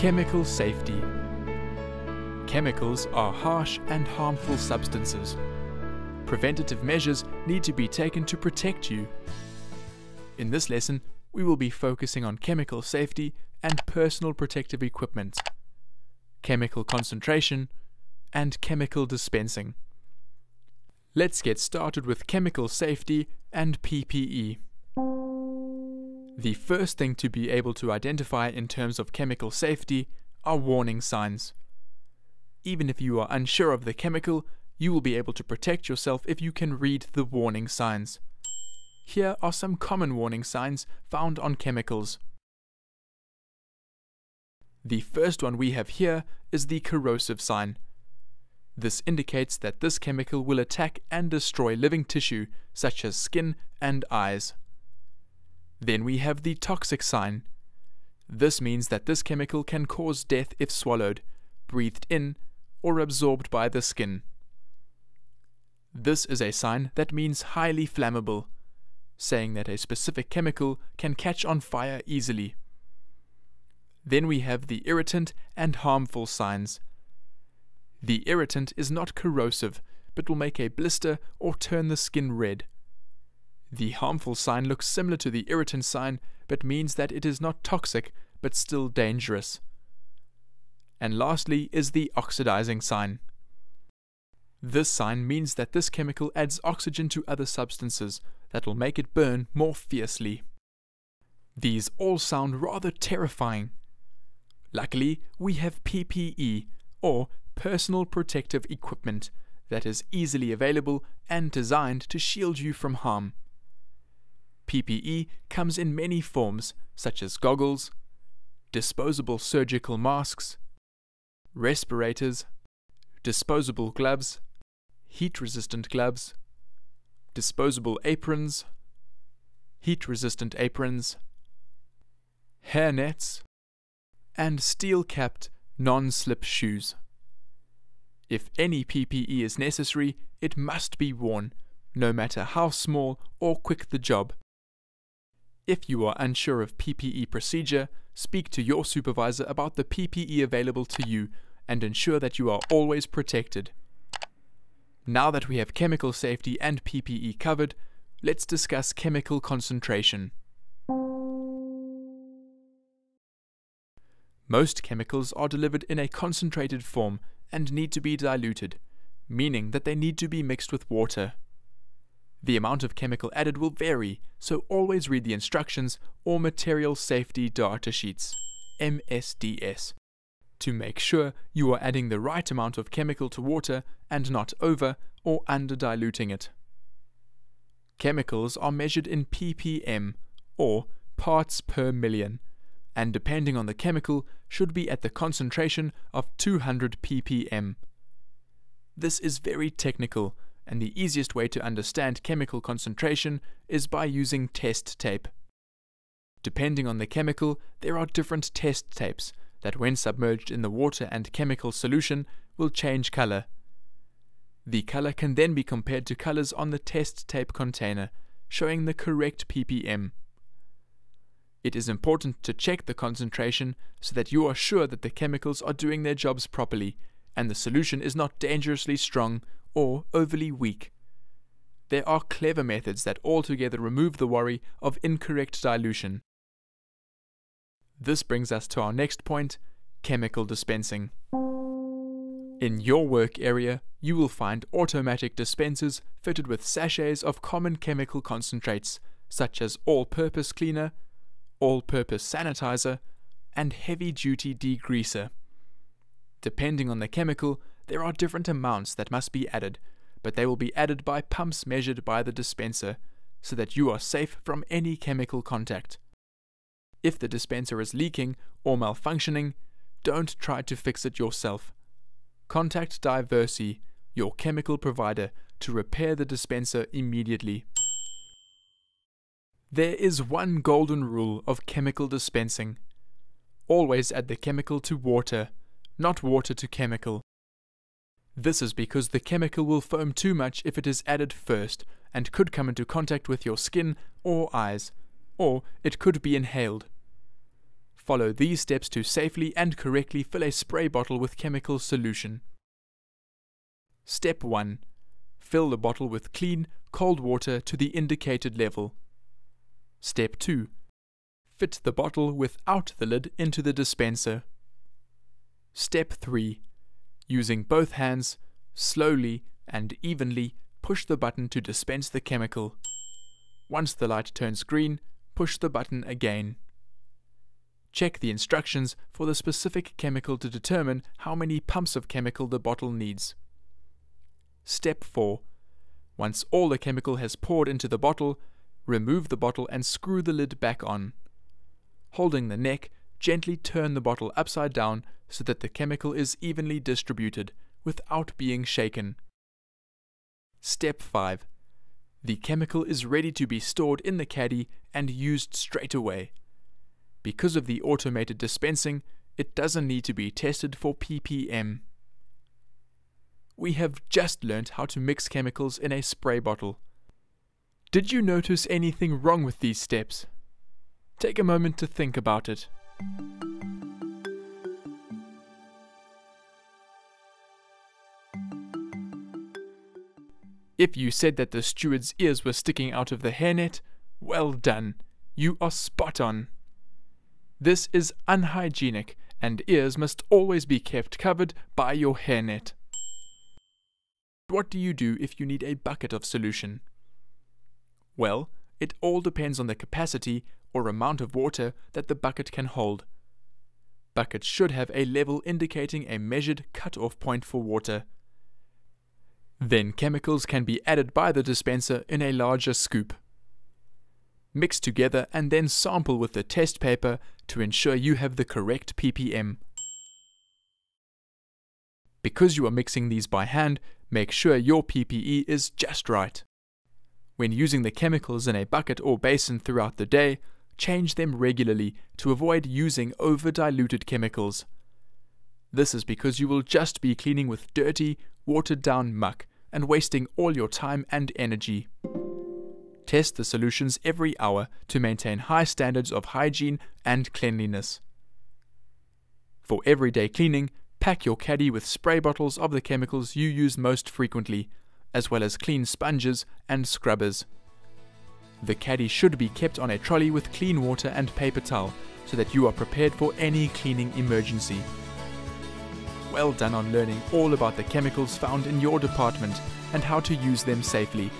Chemical safety. Chemicals are harsh and harmful substances. Preventative measures need to be taken to protect you. In this lesson, we will be focusing on chemical safety and personal protective equipment, chemical concentration, and chemical dispensing. Let's get started with chemical safety and PPE. The first thing to be able to identify in terms of chemical safety are warning signs. Even if you are unsure of the chemical, you will be able to protect yourself if you can read the warning signs. Here are some common warning signs found on chemicals. The first one we have here is the corrosive sign. This indicates that this chemical will attack and destroy living tissue, such as skin and eyes. Then we have the toxic sign. This means that this chemical can cause death if swallowed, breathed in, or absorbed by the skin. This is a sign that means highly flammable, saying that a specific chemical can catch on fire easily. Then we have the irritant and harmful signs. The irritant is not corrosive, but will make a blister or turn the skin red. The harmful sign looks similar to the irritant sign, but means that it is not toxic, but still dangerous. And lastly is the oxidizing sign. This sign means that this chemical adds oxygen to other substances that will make it burn more fiercely. These all sound rather terrifying. Luckily, we have PPE, or personal protective equipment, that is easily available and designed to shield you from harm. PPE comes in many forms such as goggles, disposable surgical masks, respirators, disposable gloves, heat-resistant gloves, disposable aprons, heat-resistant aprons, hair nets, and steel-capped non-slip shoes. If any PPE is necessary, it must be worn, no matter how small or quick the job, if you are unsure of PPE procedure, speak to your supervisor about the PPE available to you and ensure that you are always protected. Now that we have chemical safety and PPE covered, let's discuss chemical concentration. Most chemicals are delivered in a concentrated form and need to be diluted, meaning that they need to be mixed with water. The amount of chemical added will vary, so always read the instructions or Material Safety Data Sheets MSDS to make sure you are adding the right amount of chemical to water and not over or under diluting it. Chemicals are measured in ppm or parts per million and depending on the chemical should be at the concentration of 200 ppm. This is very technical and the easiest way to understand chemical concentration is by using test tape. Depending on the chemical, there are different test tapes that when submerged in the water and chemical solution will change color. The color can then be compared to colors on the test tape container, showing the correct ppm. It is important to check the concentration so that you are sure that the chemicals are doing their jobs properly and the solution is not dangerously strong or overly weak. There are clever methods that altogether remove the worry of incorrect dilution. This brings us to our next point, chemical dispensing. In your work area, you will find automatic dispensers fitted with sachets of common chemical concentrates, such as all-purpose cleaner, all-purpose sanitizer, and heavy-duty degreaser. Depending on the chemical, there are different amounts that must be added, but they will be added by pumps measured by the dispenser, so that you are safe from any chemical contact. If the dispenser is leaking or malfunctioning, don't try to fix it yourself. Contact Diversi, your chemical provider, to repair the dispenser immediately. There is one golden rule of chemical dispensing. Always add the chemical to water, not water to chemical. This is because the chemical will foam too much if it is added first and could come into contact with your skin or eyes, or it could be inhaled. Follow these steps to safely and correctly fill a spray bottle with chemical solution. Step 1. Fill the bottle with clean, cold water to the indicated level. Step 2. Fit the bottle without the lid into the dispenser. Step 3 Using both hands, slowly and evenly push the button to dispense the chemical. Once the light turns green, push the button again. Check the instructions for the specific chemical to determine how many pumps of chemical the bottle needs. Step 4. Once all the chemical has poured into the bottle, remove the bottle and screw the lid back on. Holding the neck, gently turn the bottle upside down so that the chemical is evenly distributed without being shaken. Step 5. The chemical is ready to be stored in the caddy and used straight away. Because of the automated dispensing, it doesn't need to be tested for ppm. We have just learnt how to mix chemicals in a spray bottle. Did you notice anything wrong with these steps? Take a moment to think about it. If you said that the steward's ears were sticking out of the hairnet, well done. You are spot on. This is unhygienic, and ears must always be kept covered by your hairnet. What do you do if you need a bucket of solution? Well, it all depends on the capacity or amount of water that the bucket can hold. Buckets should have a level indicating a measured cut-off point for water. Then chemicals can be added by the dispenser in a larger scoop. Mix together and then sample with the test paper to ensure you have the correct ppm. Because you are mixing these by hand, make sure your ppe is just right. When using the chemicals in a bucket or basin throughout the day, change them regularly to avoid using over-diluted chemicals. This is because you will just be cleaning with dirty, watered down muck, and wasting all your time and energy. Test the solutions every hour to maintain high standards of hygiene and cleanliness. For everyday cleaning, pack your caddy with spray bottles of the chemicals you use most frequently, as well as clean sponges and scrubbers. The caddy should be kept on a trolley with clean water and paper towel so that you are prepared for any cleaning emergency well done on learning all about the chemicals found in your department and how to use them safely.